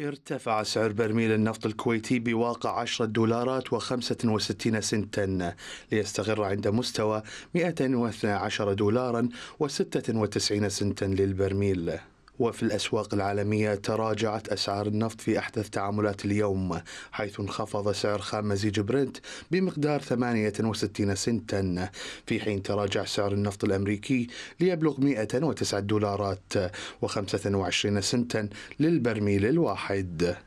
ارتفع سعر برميل النفط الكويتي بواقع 10 دولارات و65 سنتا ليستقر عند مستوى 212 دولارا و96 سنتا للبرميل وفي الأسواق العالمية تراجعت أسعار النفط في أحدث تعاملات اليوم حيث انخفض سعر خام مزيج برنت بمقدار 68 سنتا في حين تراجع سعر النفط الأمريكي ليبلغ 109 دولارات و25 سنتا للبرميل الواحد